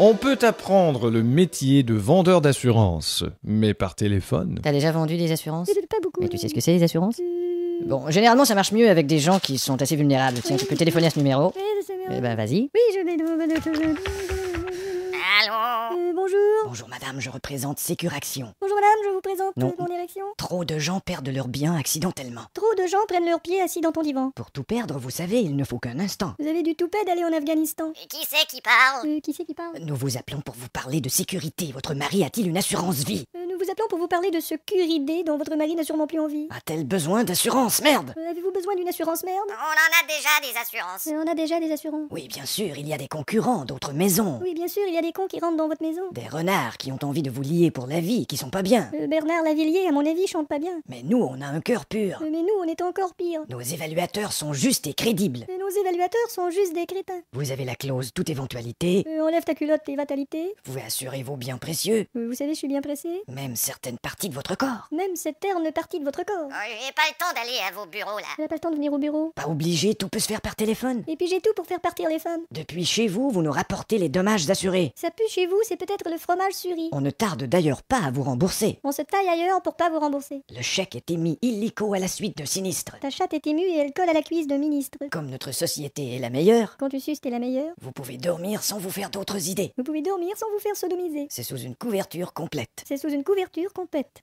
On peut apprendre le métier de vendeur d'assurance, mais par téléphone. T'as déjà vendu des assurances Pas beaucoup. Mais tu sais ce que c'est les assurances hmm. Bon, généralement ça marche mieux avec des gens qui sont assez vulnérables. Tiens, tu peux téléphoner à ce numéro. Eh ben vas-y. Oui, je vais. Bonjour madame, je représente Sécuraction. Bonjour madame, je vous présente euh, mon direction. Trop de gens perdent leurs biens accidentellement. Trop de gens prennent leurs pieds assis dans ton divan. Pour tout perdre, vous savez, il ne faut qu'un instant. Vous avez du toupet d'aller en Afghanistan. Et qui sait qui parle euh, Qui c'est qui parle Nous vous appelons pour vous parler de sécurité. Votre mari a-t-il une assurance vie vous appelons pour vous parler de ce curidé dont votre mari n'a sûrement plus envie. A-t-elle ah, besoin d'assurance, merde euh, Avez-vous besoin d'une assurance, merde On en a déjà des assurances. on a déjà des assurances. Oui, bien sûr, il y a des concurrents d'autres maisons. Oui, bien sûr, il y a des cons qui rentrent dans votre maison. Des renards qui ont envie de vous lier pour la vie, qui sont pas bien. Euh, Bernard Lavillier, à mon avis, chante pas bien. Mais nous, on a un cœur pur. Euh, mais nous, on est encore pire. Nos évaluateurs sont justes et crédibles. Mais nos évaluateurs sont juste des crétins. Vous avez la clause toute éventualité. enlève ta culotte et vitalité. Vous assurez vos biens précieux. vous savez, je suis bien pressée. Mais certaines parties de votre corps. Même cette terme partie de votre corps. n'y oh, j'ai pas le temps d'aller à vos bureaux là. n'y a pas le temps de venir au bureau. Pas obligé, tout peut se faire par téléphone. Et puis j'ai tout pour faire partir les femmes. Depuis chez vous, vous nous rapportez les dommages assurés. Ça pue chez vous, c'est peut-être le fromage suri. On ne tarde d'ailleurs pas à vous rembourser. On se taille ailleurs pour pas vous rembourser. Le chèque est émis illico à la suite de sinistre. Ta chatte est émue et elle colle à la cuisse de ministre. Comme notre société est la meilleure. Quand tu suces, t'es la meilleure. Vous pouvez dormir sans vous faire d'autres idées. Vous pouvez dormir sans vous faire sodomiser. C'est sous une couverture complète. C'est sous une couverture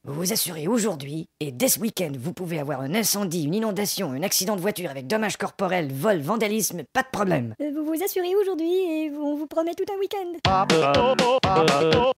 vous vous assurez aujourd'hui, et dès ce week-end, vous pouvez avoir un incendie, une inondation, un accident de voiture avec dommages corporels, vol, vandalisme, pas de problème. Euh, vous vous assurez aujourd'hui et on vous promet tout un week-end. Ah, bah, oh, oh, oh,